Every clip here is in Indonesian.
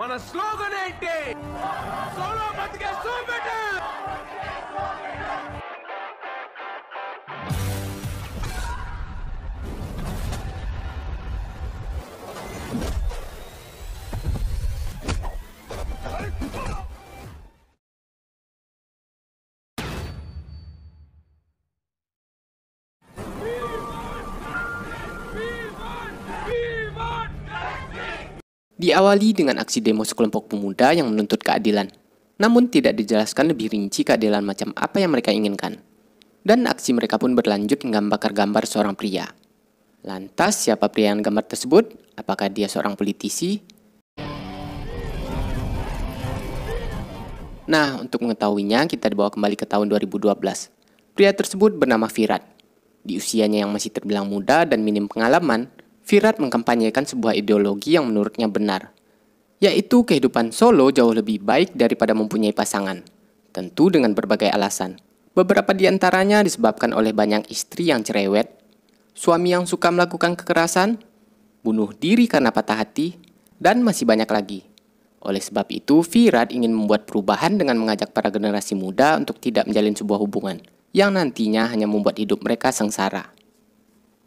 మన స్లోగన్ ఏంటి సోలో బతికే సూపెట్టాలి diawali dengan aksi demo sekelompok pemuda yang menuntut keadilan. Namun tidak dijelaskan lebih rinci keadilan macam apa yang mereka inginkan. Dan aksi mereka pun berlanjut hingga membakar gambar seorang pria. Lantas siapa pria yang gambar tersebut? Apakah dia seorang politisi? Nah, untuk mengetahuinya kita dibawa kembali ke tahun 2012. Pria tersebut bernama Virat. Di usianya yang masih terbilang muda dan minim pengalaman, Virat mengkampanyekan sebuah ideologi yang menurutnya benar, yaitu kehidupan solo jauh lebih baik daripada mempunyai pasangan, tentu dengan berbagai alasan. Beberapa di antaranya disebabkan oleh banyak istri yang cerewet, suami yang suka melakukan kekerasan, bunuh diri karena patah hati, dan masih banyak lagi. Oleh sebab itu, Virat ingin membuat perubahan dengan mengajak para generasi muda untuk tidak menjalin sebuah hubungan yang nantinya hanya membuat hidup mereka sengsara.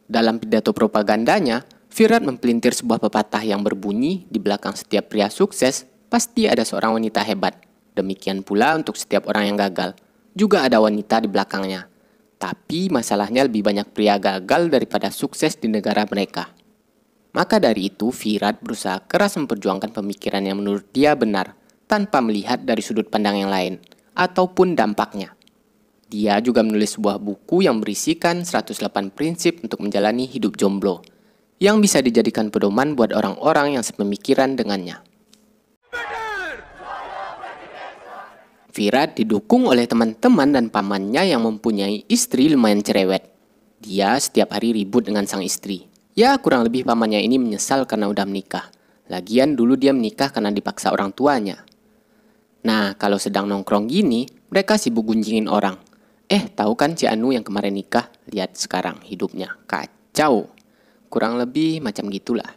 Dalam pidato propagandanya, Virat mempelintir sebuah pepatah yang berbunyi, di belakang setiap pria sukses, pasti ada seorang wanita hebat. Demikian pula untuk setiap orang yang gagal. Juga ada wanita di belakangnya. Tapi masalahnya lebih banyak pria gagal daripada sukses di negara mereka. Maka dari itu, Virat berusaha keras memperjuangkan pemikiran yang menurut dia benar, tanpa melihat dari sudut pandang yang lain, ataupun dampaknya. Dia juga menulis sebuah buku yang berisikan 108 prinsip untuk menjalani hidup jomblo – yang bisa dijadikan pedoman buat orang-orang yang sepemikiran dengannya. Virat didukung oleh teman-teman dan pamannya yang mempunyai istri lumayan cerewet. Dia setiap hari ribut dengan sang istri. Ya, kurang lebih pamannya ini menyesal karena udah menikah. Lagian dulu dia menikah karena dipaksa orang tuanya. Nah, kalau sedang nongkrong gini, mereka sibuk gunjingin orang. Eh, tahu kan cianu yang kemarin nikah? Lihat sekarang hidupnya kacau. Kurang lebih macam gitulah.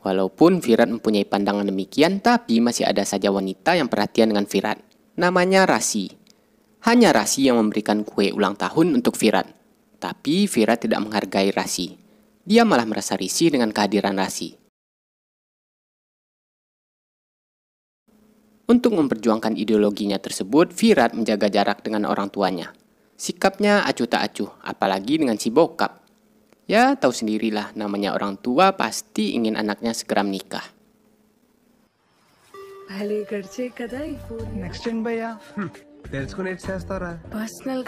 Walaupun Virat mempunyai pandangan demikian, tapi masih ada saja wanita yang perhatian dengan Virat. Namanya Rasi. Hanya Rasi yang memberikan kue ulang tahun untuk Virat. Tapi Virat tidak menghargai Rasi. Dia malah merasa risih dengan kehadiran Rasi. Untuk memperjuangkan ideologinya tersebut, Virat menjaga jarak dengan orang tuanya. Sikapnya acuh tak acuh, apalagi dengan si bokap. Ya, tahu sendirilah namanya orang tua pasti ingin anaknya segera menikah. Next ya? hmm, Personal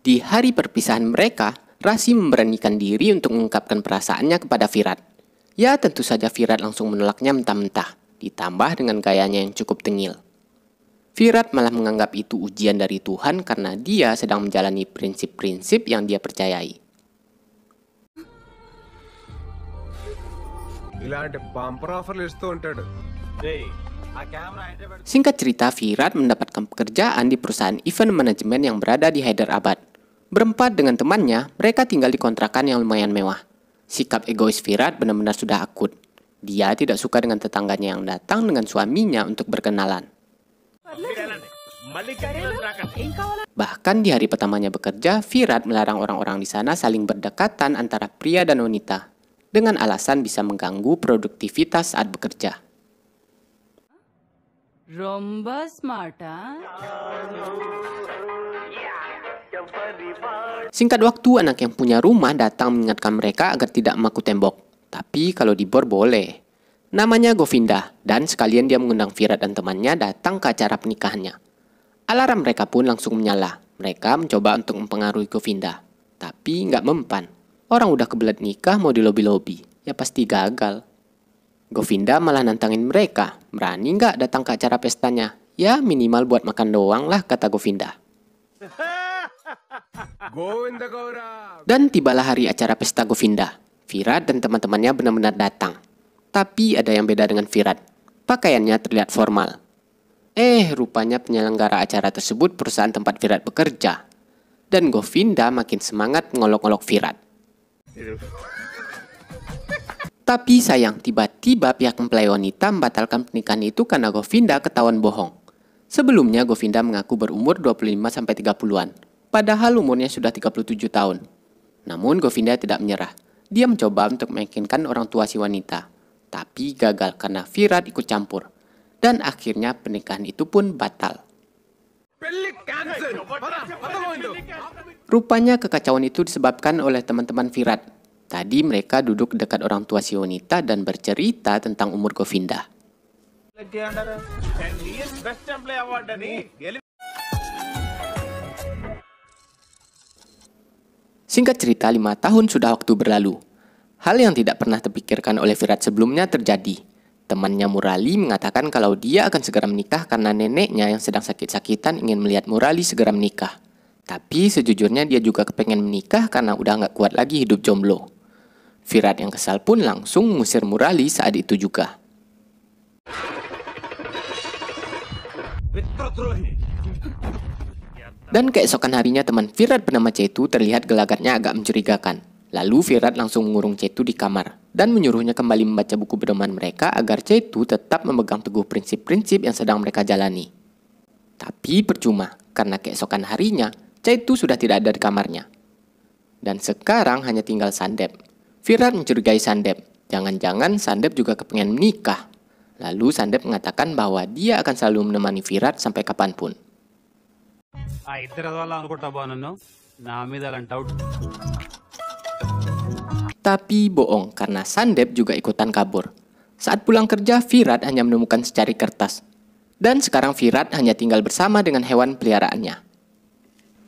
Di hari perpisahan mereka, Rasi memberanikan diri untuk mengungkapkan perasaannya kepada Firat. Ya tentu saja Firat langsung menolaknya mentah-mentah, ditambah dengan gayanya yang cukup tengil. Firat malah menganggap itu ujian dari Tuhan karena dia sedang menjalani prinsip-prinsip yang dia percayai. Singkat cerita, Firat mendapatkan pekerjaan di perusahaan event manajemen yang berada di Hyderabad. Berempat dengan temannya, mereka tinggal di kontrakan yang lumayan mewah. Sikap egois Firat benar-benar sudah akut. Dia tidak suka dengan tetangganya yang datang dengan suaminya untuk berkenalan. Bahkan di hari pertamanya bekerja, Virat melarang orang-orang di sana saling berdekatan antara pria dan wanita dengan alasan bisa mengganggu produktivitas saat bekerja. Romba smarta. Singkat waktu, anak yang punya rumah datang mengingatkan mereka agar tidak memaku tembok. Tapi kalau dibor boleh. Namanya Govinda, dan sekalian dia mengundang Virat dan temannya datang ke acara pernikahannya. Alarm mereka pun langsung menyala. Mereka mencoba untuk mempengaruhi Govinda, tapi nggak mempan. Orang udah kebelet nikah mau di lobi lobi ya pasti gagal. Govinda malah nantangin mereka, berani nggak datang ke acara pestanya? Ya minimal buat makan doang lah kata Govinda. Dan tibalah hari acara pesta Govinda. Virat dan teman-temannya benar-benar datang tapi ada yang beda dengan Virat. Pakaiannya terlihat formal. Eh, rupanya penyelenggara acara tersebut perusahaan tempat Virat bekerja. Dan Govinda makin semangat mengolok-olok Virat. Tapi sayang, tiba-tiba pihak mempelai membatalkan pernikahan itu karena Govinda ketahuan bohong. Sebelumnya Govinda mengaku berumur 25-30an, padahal umurnya sudah 37 tahun. Namun Govinda tidak menyerah. Dia mencoba untuk meyakinkan orang tua si wanita tapi gagal karena Virat ikut campur. Dan akhirnya pernikahan itu pun batal. Rupanya kekacauan itu disebabkan oleh teman-teman Virat. Tadi mereka duduk dekat orang tua si wanita dan bercerita tentang umur Govinda. Singkat cerita, lima tahun sudah waktu berlalu. Hal yang tidak pernah terpikirkan oleh Virat sebelumnya terjadi. Temannya Murali mengatakan kalau dia akan segera menikah karena neneknya yang sedang sakit-sakitan ingin melihat Murali segera menikah. Tapi sejujurnya dia juga kepengen menikah karena udah nggak kuat lagi hidup jomblo. Virat yang kesal pun langsung mengusir Murali saat itu juga. Dan keesokan harinya teman Virat bernama Cetu terlihat gelagatnya agak mencurigakan. Lalu Virat langsung mengurung Cetu di kamar dan menyuruhnya kembali membaca buku pedoman mereka agar Cetu tetap memegang teguh prinsip-prinsip yang sedang mereka jalani. Tapi percuma, karena keesokan harinya, Cetu sudah tidak ada di kamarnya. Dan sekarang hanya tinggal Sandep. Virat mencurigai Sandep. Jangan-jangan Sandep juga kepengen menikah. Lalu Sandep mengatakan bahwa dia akan selalu menemani Virat sampai kapanpun. Ah, tapi bohong, karena Sandep juga ikutan kabur. Saat pulang kerja, Virat hanya menemukan secari kertas. Dan sekarang Virat hanya tinggal bersama dengan hewan peliharaannya.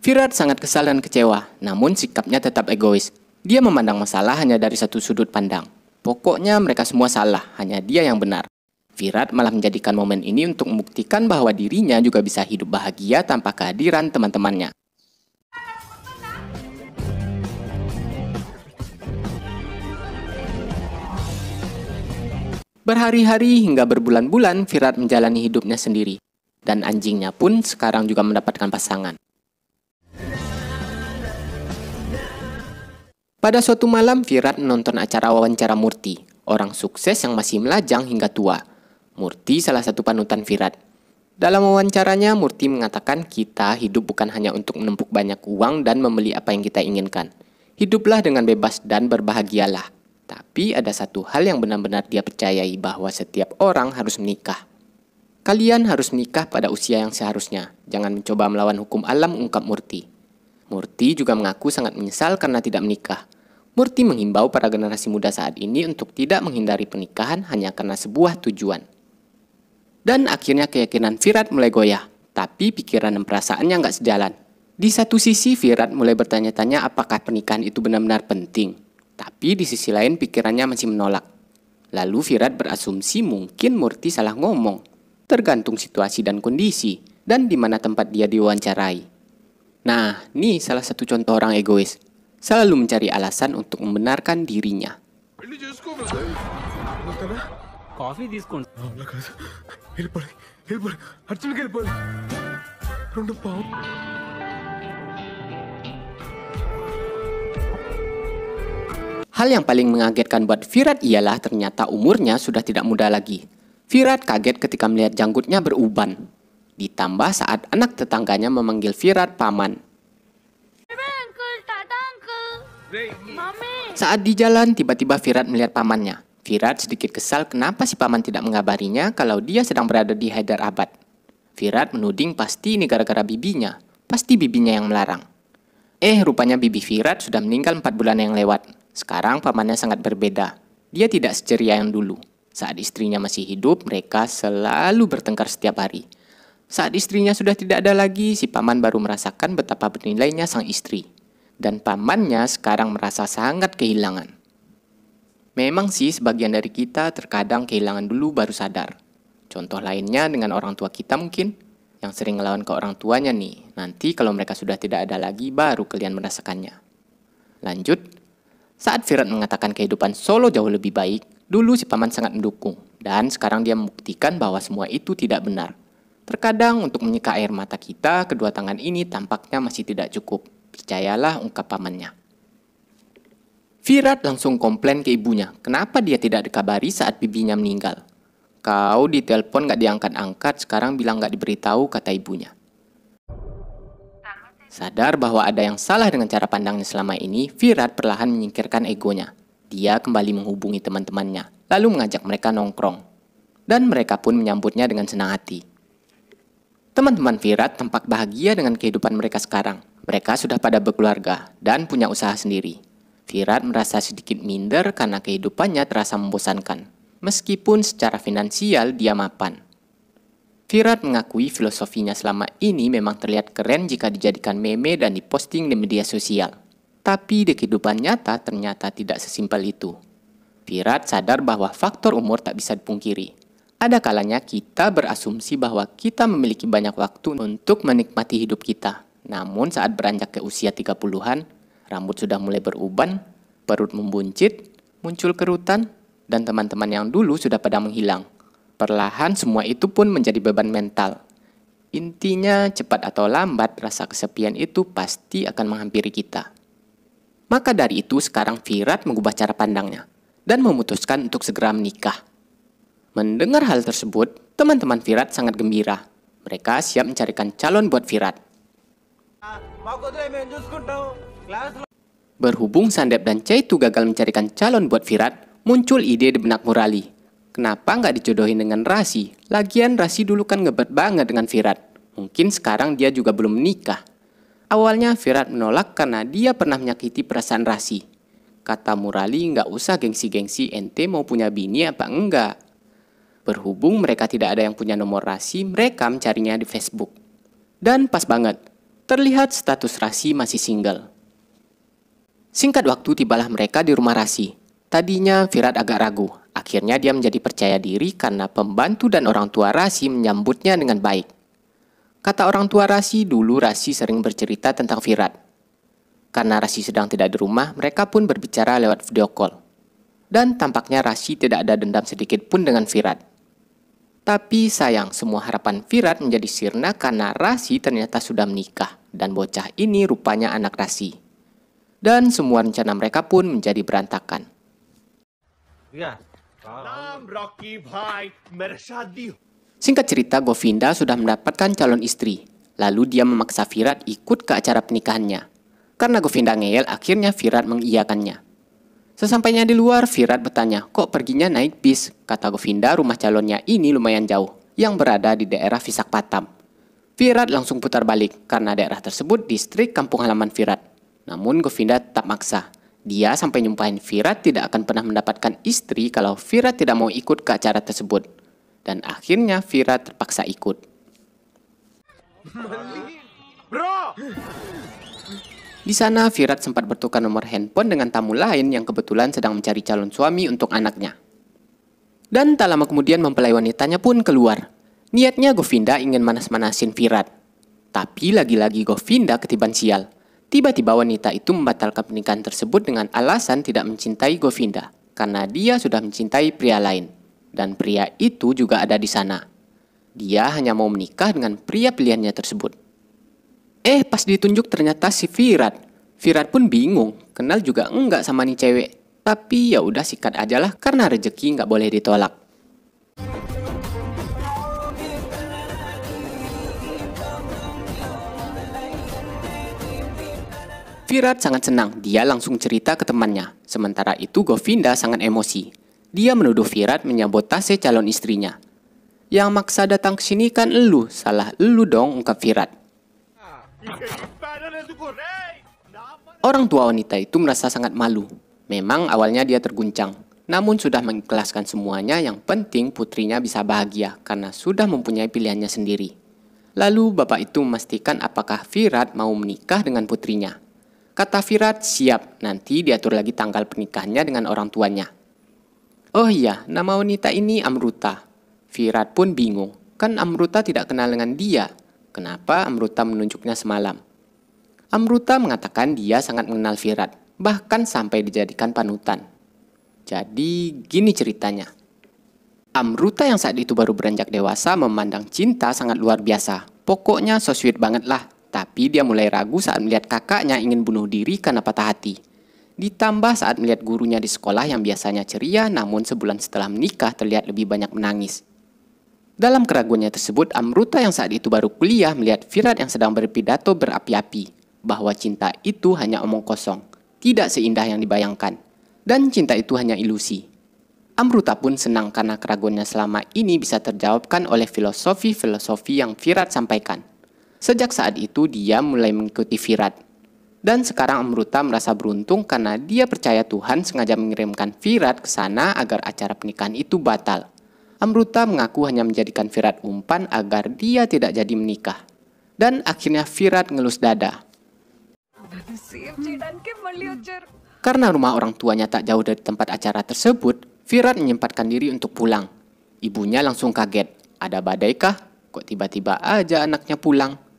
Virat sangat kesal dan kecewa, namun sikapnya tetap egois. Dia memandang masalah hanya dari satu sudut pandang. Pokoknya mereka semua salah, hanya dia yang benar. Virat malah menjadikan momen ini untuk membuktikan bahwa dirinya juga bisa hidup bahagia tanpa kehadiran teman-temannya. Berhari-hari hingga berbulan-bulan Virat menjalani hidupnya sendiri, dan anjingnya pun sekarang juga mendapatkan pasangan. Pada suatu malam, Virat menonton acara wawancara Murti, orang sukses yang masih melajang hingga tua. Murti salah satu panutan Virat. Dalam wawancaranya, Murti mengatakan kita hidup bukan hanya untuk menumpuk banyak uang dan membeli apa yang kita inginkan. Hiduplah dengan bebas dan berbahagialah. Tapi ada satu hal yang benar-benar dia percayai bahwa setiap orang harus menikah. Kalian harus menikah pada usia yang seharusnya. Jangan mencoba melawan hukum alam ungkap Murti. Murti juga mengaku sangat menyesal karena tidak menikah. Murti menghimbau para generasi muda saat ini untuk tidak menghindari pernikahan hanya karena sebuah tujuan. Dan akhirnya keyakinan Firat mulai goyah, tapi pikiran dan perasaannya nggak sejalan. Di satu sisi Firat mulai bertanya-tanya apakah pernikahan itu benar-benar penting. Tapi di sisi lain pikirannya masih menolak. Lalu Virat berasumsi mungkin Murti salah ngomong, tergantung situasi dan kondisi, dan di mana tempat dia diwawancarai. Nah, ini salah satu contoh orang egois, selalu mencari alasan untuk membenarkan dirinya. Hal yang paling mengagetkan buat Virat ialah ternyata umurnya sudah tidak muda lagi. Virat kaget ketika melihat janggutnya beruban. Ditambah saat anak tetangganya memanggil Virat paman. Saat di jalan, tiba-tiba Virat melihat pamannya. Virat sedikit kesal kenapa si paman tidak mengabarinya kalau dia sedang berada di Abad. Virat menuding pasti ini gara-gara bibinya. Pasti bibinya yang melarang. Eh, rupanya bibi Virat sudah meninggal 4 bulan yang lewat. Sekarang pamannya sangat berbeda. Dia tidak seceria yang dulu. Saat istrinya masih hidup, mereka selalu bertengkar setiap hari. Saat istrinya sudah tidak ada lagi, si paman baru merasakan betapa bernilainya sang istri. Dan pamannya sekarang merasa sangat kehilangan. Memang sih sebagian dari kita terkadang kehilangan dulu baru sadar. Contoh lainnya dengan orang tua kita mungkin, yang sering ngelawan ke orang tuanya nih. Nanti kalau mereka sudah tidak ada lagi, baru kalian merasakannya. Lanjut, saat Virat mengatakan kehidupan Solo jauh lebih baik, dulu si paman sangat mendukung, dan sekarang dia membuktikan bahwa semua itu tidak benar. Terkadang untuk menyeka air mata kita, kedua tangan ini tampaknya masih tidak cukup. Percayalah ungkap pamannya. Virat langsung komplain ke ibunya, kenapa dia tidak dikabari saat bibinya meninggal. Kau ditelepon gak diangkat-angkat, sekarang bilang gak diberitahu, kata ibunya. Sadar bahwa ada yang salah dengan cara pandangnya selama ini, Virat perlahan menyingkirkan egonya. Dia kembali menghubungi teman-temannya, lalu mengajak mereka nongkrong. Dan mereka pun menyambutnya dengan senang hati. Teman-teman Virat tampak bahagia dengan kehidupan mereka sekarang. Mereka sudah pada berkeluarga dan punya usaha sendiri. Virat merasa sedikit minder karena kehidupannya terasa membosankan. Meskipun secara finansial dia mapan. Virat mengakui filosofinya selama ini memang terlihat keren jika dijadikan meme dan diposting di media sosial. Tapi di kehidupan nyata ternyata tidak sesimpel itu. Virat sadar bahwa faktor umur tak bisa dipungkiri. Ada kalanya kita berasumsi bahwa kita memiliki banyak waktu untuk menikmati hidup kita. Namun saat beranjak ke usia 30-an, rambut sudah mulai beruban, perut membuncit, muncul kerutan, dan teman-teman yang dulu sudah pada menghilang. Perlahan semua itu pun menjadi beban mental. Intinya, cepat atau lambat rasa kesepian itu pasti akan menghampiri kita. Maka dari itu sekarang Firat mengubah cara pandangnya dan memutuskan untuk segera menikah. Mendengar hal tersebut, teman-teman Firat sangat gembira. Mereka siap mencarikan calon buat Firat. Berhubung Sandep dan Caitu gagal mencarikan calon buat Firat, muncul ide di benak Murali Kenapa nggak dijodohin dengan Rasi? Lagian Rasi dulu kan ngebet banget dengan Virat. Mungkin sekarang dia juga belum menikah. Awalnya Virat menolak karena dia pernah menyakiti perasaan Rasi. Kata Murali nggak usah gengsi-gengsi ente mau punya bini apa enggak. Berhubung mereka tidak ada yang punya nomor Rasi, mereka mencarinya di Facebook. Dan pas banget, terlihat status Rasi masih single. Singkat waktu tibalah mereka di rumah Rasi. Tadinya Virat agak ragu, Akhirnya dia menjadi percaya diri karena pembantu dan orang tua Rasi menyambutnya dengan baik. Kata orang tua Rasi, dulu Rasi sering bercerita tentang Virat. Karena Rasi sedang tidak di rumah, mereka pun berbicara lewat video call. Dan tampaknya Rasi tidak ada dendam sedikit pun dengan Virat. Tapi sayang, semua harapan Virat menjadi sirna karena Rasi ternyata sudah menikah dan bocah ini rupanya anak Rasi. Dan semua rencana mereka pun menjadi berantakan. Ya, Singkat cerita, Govinda sudah mendapatkan calon istri. Lalu dia memaksa Virat ikut ke acara pernikahannya. Karena Govinda ngeyel, akhirnya Virat mengiyakannya. Sesampainya di luar, Virat bertanya, kok perginya naik bis? Kata Govinda, rumah calonnya ini lumayan jauh, yang berada di daerah Fisak Patam. Virat langsung putar balik, karena daerah tersebut distrik kampung halaman Virat. Namun Govinda tetap maksa. Dia sampai nyumpahin Fira tidak akan pernah mendapatkan istri kalau Fira tidak mau ikut ke acara tersebut. Dan akhirnya Fira terpaksa ikut. Bro! Di sana, Firat sempat bertukar nomor handphone dengan tamu lain yang kebetulan sedang mencari calon suami untuk anaknya. Dan tak lama kemudian mempelai wanitanya pun keluar. Niatnya Govinda ingin manas-manasin Firat. Tapi lagi-lagi Govinda ketiban sial. Tiba-tiba wanita itu membatalkan pernikahan tersebut dengan alasan tidak mencintai Govinda karena dia sudah mencintai pria lain dan pria itu juga ada di sana. Dia hanya mau menikah dengan pria pilihannya tersebut. Eh, pas ditunjuk ternyata si Virat. Virat pun bingung, kenal juga enggak sama nih cewek. Tapi ya udah sikat ajalah karena rezeki nggak boleh ditolak. Virat sangat senang, dia langsung cerita ke temannya. Sementara itu Govinda sangat emosi. Dia menuduh Virat menyabotase calon istrinya. Yang maksa datang ke sini kan elu, salah elu dong ungkap Virat. Orang tua wanita itu merasa sangat malu. Memang awalnya dia terguncang, namun sudah mengikhlaskan semuanya yang penting putrinya bisa bahagia karena sudah mempunyai pilihannya sendiri. Lalu bapak itu memastikan apakah Virat mau menikah dengan putrinya. Kata Firat, siap, nanti diatur lagi tanggal pernikahannya dengan orang tuanya. Oh iya, nama wanita ini Amruta. Firat pun bingung, kan Amruta tidak kenal dengan dia. Kenapa Amruta menunjuknya semalam? Amruta mengatakan dia sangat mengenal Firat, bahkan sampai dijadikan panutan. Jadi gini ceritanya. Amruta yang saat itu baru beranjak dewasa memandang cinta sangat luar biasa. Pokoknya so sweet banget lah tapi dia mulai ragu saat melihat kakaknya ingin bunuh diri karena patah hati. Ditambah saat melihat gurunya di sekolah yang biasanya ceria namun sebulan setelah menikah terlihat lebih banyak menangis. Dalam keraguannya tersebut, Amruta yang saat itu baru kuliah melihat Firat yang sedang berpidato berapi-api bahwa cinta itu hanya omong kosong, tidak seindah yang dibayangkan, dan cinta itu hanya ilusi. Amruta pun senang karena keraguannya selama ini bisa terjawabkan oleh filosofi-filosofi yang Firat sampaikan. Sejak saat itu dia mulai mengikuti Virat. Dan sekarang Amruta merasa beruntung karena dia percaya Tuhan sengaja mengirimkan Virat ke sana agar acara pernikahan itu batal. Amruta mengaku hanya menjadikan Virat umpan agar dia tidak jadi menikah. Dan akhirnya Virat ngelus dada. Karena rumah orang tuanya tak jauh dari tempat acara tersebut, Virat menyempatkan diri untuk pulang. Ibunya langsung kaget. Ada badai badaikah? Kok tiba-tiba aja anaknya pulang?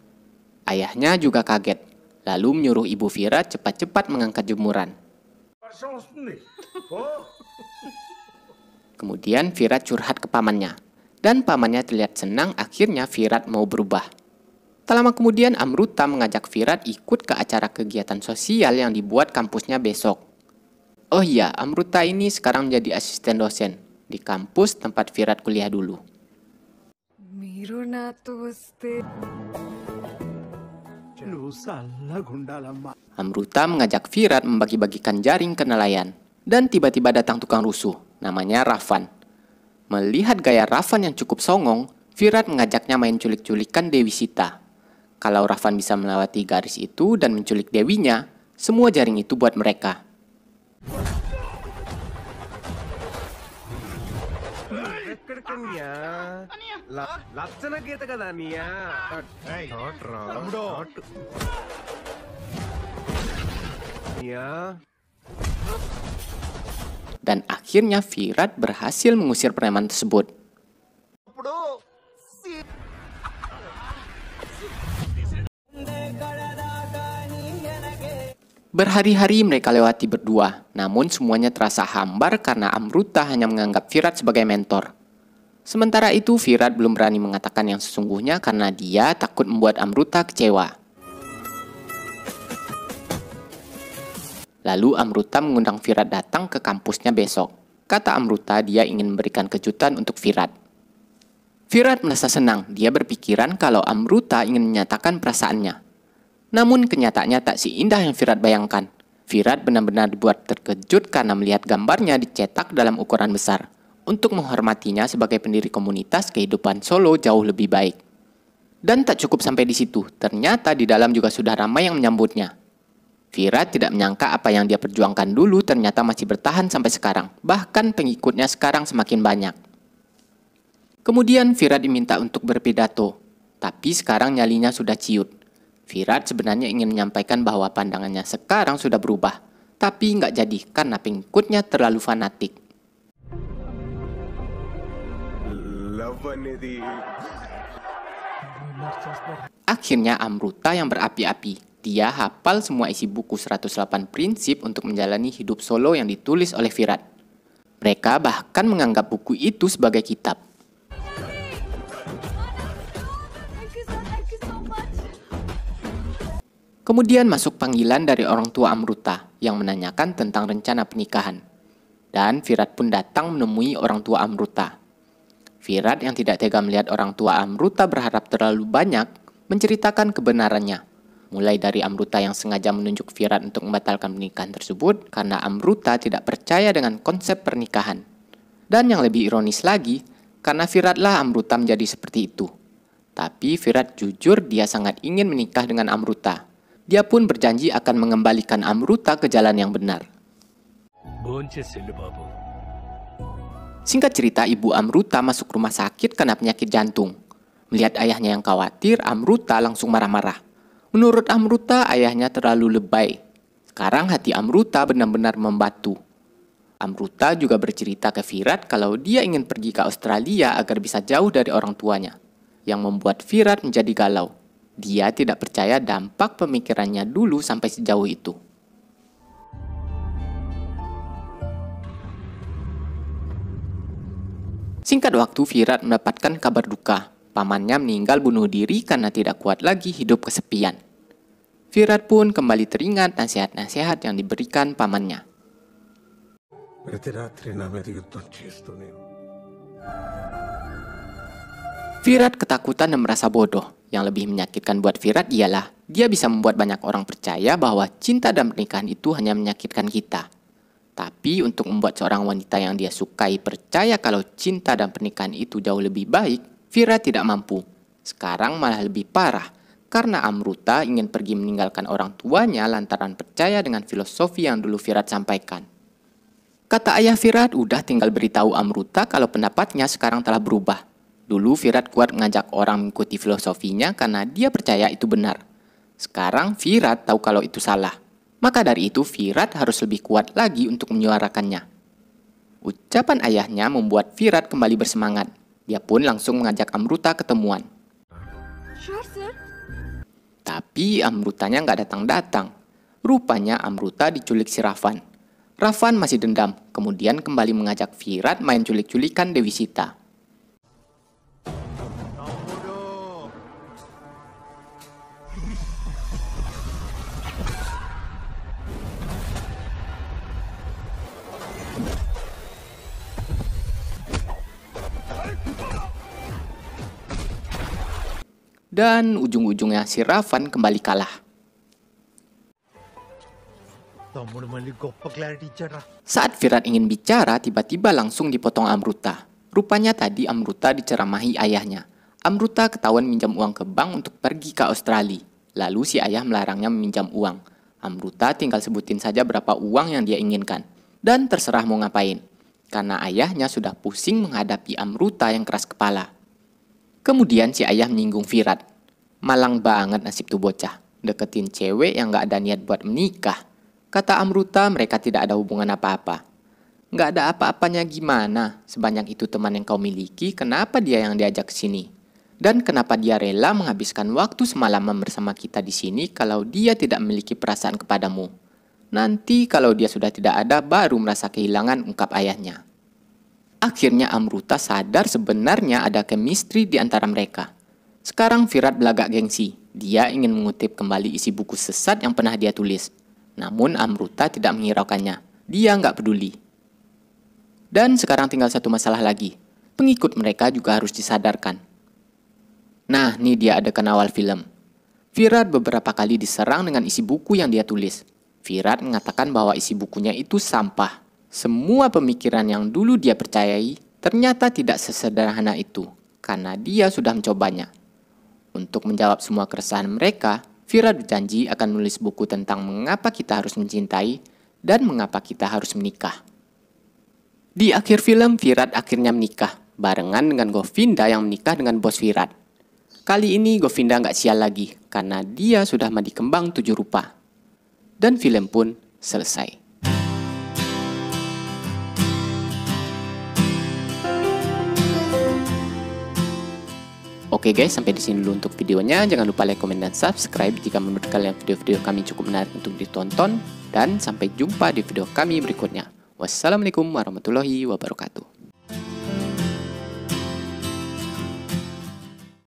Ayahnya juga kaget, lalu menyuruh ibu Vira cepat-cepat mengangkat jemuran. Kemudian Vira curhat ke pamannya, dan pamannya terlihat senang akhirnya Vira mau berubah. Tak lama kemudian Amruta mengajak Virat ikut ke acara kegiatan sosial yang dibuat kampusnya besok. Oh iya, Amruta ini sekarang menjadi asisten dosen di kampus tempat Virat kuliah dulu. Amruta mengajak Virat membagi-bagikan jaring ke nelayan. Dan tiba-tiba datang tukang rusuh, namanya Rafan. Melihat gaya Rafan yang cukup songong, Virat mengajaknya main culik-culikan Dewi Sita. Kalau Rafan bisa melewati garis itu dan menculik Dewinya, semua jaring itu buat mereka. Ya. Dan akhirnya Virat berhasil mengusir preman tersebut. Berhari-hari mereka lewati berdua, namun semuanya terasa hambar karena Amruta hanya menganggap Virat sebagai mentor. Sementara itu, Virat belum berani mengatakan yang sesungguhnya karena dia takut membuat Amruta kecewa. Lalu Amruta mengundang Virat datang ke kampusnya besok. Kata Amruta, dia ingin memberikan kejutan untuk Virat. Virat merasa senang, dia berpikiran kalau Amruta ingin menyatakan perasaannya. Namun kenyataannya tak si indah yang Virat bayangkan. Virat benar-benar dibuat terkejut karena melihat gambarnya dicetak dalam ukuran besar untuk menghormatinya sebagai pendiri komunitas kehidupan Solo jauh lebih baik. Dan tak cukup sampai di situ, ternyata di dalam juga sudah ramai yang menyambutnya. Vira tidak menyangka apa yang dia perjuangkan dulu ternyata masih bertahan sampai sekarang. Bahkan pengikutnya sekarang semakin banyak. Kemudian Vira diminta untuk berpidato. Tapi sekarang nyalinya sudah ciut. Virat sebenarnya ingin menyampaikan bahwa pandangannya sekarang sudah berubah. Tapi nggak jadi karena pengikutnya terlalu fanatik. Akhirnya Amruta yang berapi-api, dia hafal semua isi buku 108 prinsip untuk menjalani hidup solo yang ditulis oleh Virat. Mereka bahkan menganggap buku itu sebagai kitab. Kemudian masuk panggilan dari orang tua Amruta yang menanyakan tentang rencana pernikahan. Dan Virat pun datang menemui orang tua Amruta. Firat yang tidak tega melihat orang tua Amruta berharap terlalu banyak, menceritakan kebenarannya. Mulai dari Amruta yang sengaja menunjuk Firat untuk membatalkan pernikahan tersebut karena Amruta tidak percaya dengan konsep pernikahan. Dan yang lebih ironis lagi, karena Firatlah Amruta menjadi seperti itu. Tapi Firat jujur dia sangat ingin menikah dengan Amruta. Dia pun berjanji akan mengembalikan Amruta ke jalan yang benar. Bonce Singkat cerita, ibu Amruta masuk rumah sakit karena penyakit jantung. Melihat ayahnya yang khawatir, Amruta langsung marah-marah. Menurut Amruta, ayahnya terlalu lebay. Sekarang hati Amruta benar-benar membatu. Amruta juga bercerita ke Virat kalau dia ingin pergi ke Australia agar bisa jauh dari orang tuanya, yang membuat Virat menjadi galau. Dia tidak percaya dampak pemikirannya dulu sampai sejauh itu. Singkat waktu, Virat mendapatkan kabar duka. Pamannya meninggal bunuh diri karena tidak kuat lagi hidup kesepian. Virat pun kembali teringat nasihat-nasihat yang diberikan pamannya. Virat ketakutan dan merasa bodoh. Yang lebih menyakitkan buat Virat ialah dia bisa membuat banyak orang percaya bahwa cinta dan pernikahan itu hanya menyakitkan kita. Tapi untuk membuat seorang wanita yang dia sukai percaya kalau cinta dan pernikahan itu jauh lebih baik, Vira tidak mampu. Sekarang malah lebih parah, karena Amruta ingin pergi meninggalkan orang tuanya lantaran percaya dengan filosofi yang dulu Virat sampaikan. Kata ayah Virat udah tinggal beritahu Amruta kalau pendapatnya sekarang telah berubah. Dulu Virat kuat ngajak orang mengikuti filosofinya karena dia percaya itu benar. Sekarang Virat tahu kalau itu salah. Maka dari itu Virat harus lebih kuat lagi untuk menyuarakannya. Ucapan ayahnya membuat Virat kembali bersemangat. Dia pun langsung mengajak Amruta ketemuan. Sure, sir. Tapi Amrutanya nggak datang-datang. Rupanya Amruta diculik si Rafan. Rafan masih dendam, kemudian kembali mengajak Virat main culik-culikan Dewi Sita. dan ujung-ujungnya si Ravan kembali kalah. Saat Virat ingin bicara, tiba-tiba langsung dipotong Amruta. Rupanya tadi Amruta diceramahi ayahnya. Amruta ketahuan minjam uang ke bank untuk pergi ke Australia. Lalu si ayah melarangnya meminjam uang. Amruta tinggal sebutin saja berapa uang yang dia inginkan. Dan terserah mau ngapain. Karena ayahnya sudah pusing menghadapi Amruta yang keras kepala. Kemudian si ayah menyinggung Firat. Malang banget nasib tuh bocah. Deketin cewek yang gak ada niat buat menikah. Kata Amruta mereka tidak ada hubungan apa-apa. Gak ada apa-apanya gimana. Sebanyak itu teman yang kau miliki, kenapa dia yang diajak ke sini? Dan kenapa dia rela menghabiskan waktu semalaman bersama kita di sini kalau dia tidak memiliki perasaan kepadamu? Nanti kalau dia sudah tidak ada baru merasa kehilangan ungkap ayahnya. Akhirnya Amruta sadar sebenarnya ada chemistry di antara mereka. Sekarang Virat belagak gengsi. Dia ingin mengutip kembali isi buku sesat yang pernah dia tulis. Namun Amruta tidak menghiraukannya. Dia nggak peduli. Dan sekarang tinggal satu masalah lagi. Pengikut mereka juga harus disadarkan. Nah, ini dia adegan awal film. Virat beberapa kali diserang dengan isi buku yang dia tulis. Virat mengatakan bahwa isi bukunya itu sampah. Semua pemikiran yang dulu dia percayai ternyata tidak sesederhana itu karena dia sudah mencobanya. Untuk menjawab semua keresahan mereka, Vira berjanji akan menulis buku tentang mengapa kita harus mencintai dan mengapa kita harus menikah. Di akhir film, Virat akhirnya menikah, barengan dengan Govinda yang menikah dengan bos Virat. Kali ini Govinda nggak sial lagi, karena dia sudah mandi kembang tujuh rupa. Dan film pun selesai. Oke guys, sampai di sini dulu untuk videonya. Jangan lupa like, komen, dan subscribe jika menurut kalian video-video kami cukup menarik untuk ditonton. Dan sampai jumpa di video kami berikutnya. Wassalamualaikum warahmatullahi wabarakatuh.